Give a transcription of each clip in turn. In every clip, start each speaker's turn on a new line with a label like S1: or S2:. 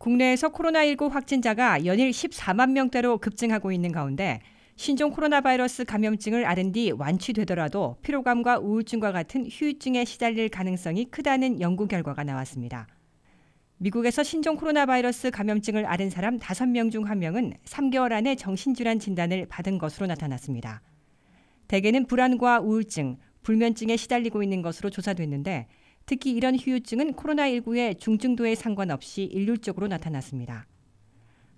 S1: 국내에서 코로나19 확진자가 연일 14만 명대로 급증하고 있는 가운데 신종 코로나 바이러스 감염증을 앓은 뒤 완치되더라도 피로감과 우울증과 같은 후유증에 시달릴 가능성이 크다는 연구 결과가 나왔습니다. 미국에서 신종 코로나 바이러스 감염증을 앓은 사람 5명 중 1명은 3개월 안에 정신질환 진단을 받은 것으로 나타났습니다. 대개는 불안과 우울증, 불면증에 시달리고 있는 것으로 조사됐는데 특히 이런 후유증은 코로나19의 중증도에 상관없이 일률적으로 나타났습니다.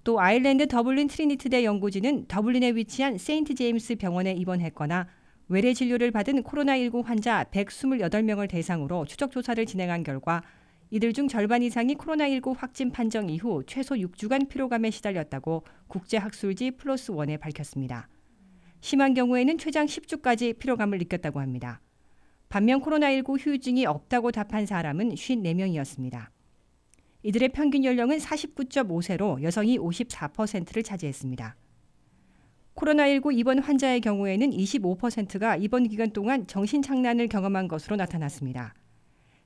S1: 또 아일랜드 더블린 트리니트대 연구진은 더블린에 위치한 세인트 제임스 병원에 입원했거나 외래 진료를 받은 코로나19 환자 128명을 대상으로 추적 조사를 진행한 결과 이들 중 절반 이상이 코로나19 확진 판정 이후 최소 6주간 피로감에 시달렸다고 국제학술지 플러스 원에 밝혔습니다. 심한 경우에는 최장 10주까지 피로감을 느꼈다고 합니다. 반면 코로나19 후유증이 없다고 답한 사람은 54명이었습니다. 이들의 평균 연령은 49.5세로 여성이 54%를 차지했습니다. 코로나19 입원 환자의 경우에는 25%가 입원 기간 동안 정신장난을 경험한 것으로 나타났습니다.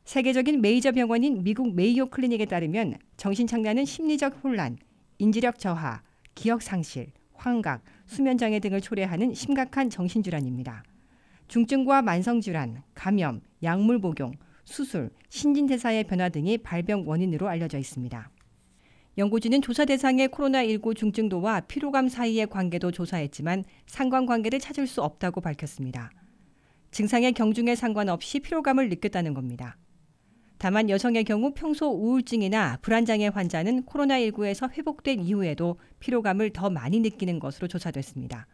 S1: 세계적인 메이저 병원인 미국 메이오 클리닉에 따르면 정신장난은 심리적 혼란, 인지력 저하, 기억 상실, 환각, 수면 장애 등을 초래하는 심각한 정신질환입니다. 중증과 만성질환, 감염, 약물 복용, 수술, 신진대사의 변화 등이 발병 원인으로 알려져 있습니다. 연구진은 조사 대상의 코로나19 중증도와 피로감 사이의 관계도 조사했지만 상관관계를 찾을 수 없다고 밝혔습니다. 증상의 경중에 상관없이 피로감을 느꼈다는 겁니다. 다만 여성의 경우 평소 우울증이나 불안장애 환자는 코로나19에서 회복된 이후에도 피로감을 더 많이 느끼는 것으로 조사됐습니다.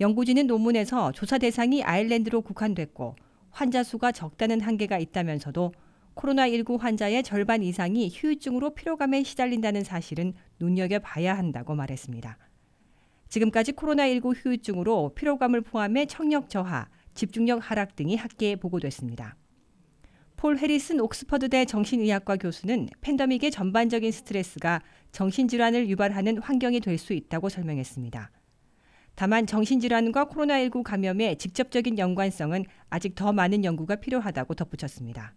S1: 연구진은 논문에서 조사 대상이 아일랜드로 국한됐고 환자 수가 적다는 한계가 있다면서도 코로나19 환자의 절반 이상이 휴유증으로 피로감에 시달린다는 사실은 눈여겨봐야 한다고 말했습니다. 지금까지 코로나19 후유증으로 피로감을 포함해 청력 저하, 집중력 하락 등이 학계에 보고됐습니다. 폴 해리슨 옥스퍼드대 정신의학과 교수는 팬더믹의 전반적인 스트레스가 정신질환을 유발하는 환경이 될 수 있다고 설명했습니다. 다만 정신질환과 코로나19 감염의 직접적인 연관성은 아직 더 많은 연구가 필요하다고 덧붙였습니다.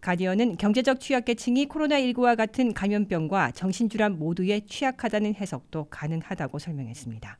S1: 가디언은 경제적 취약계층이 코로나19와 같은 감염병과 정신질환 모두에 취약하다는 해석도 가능하다고 설명했습니다.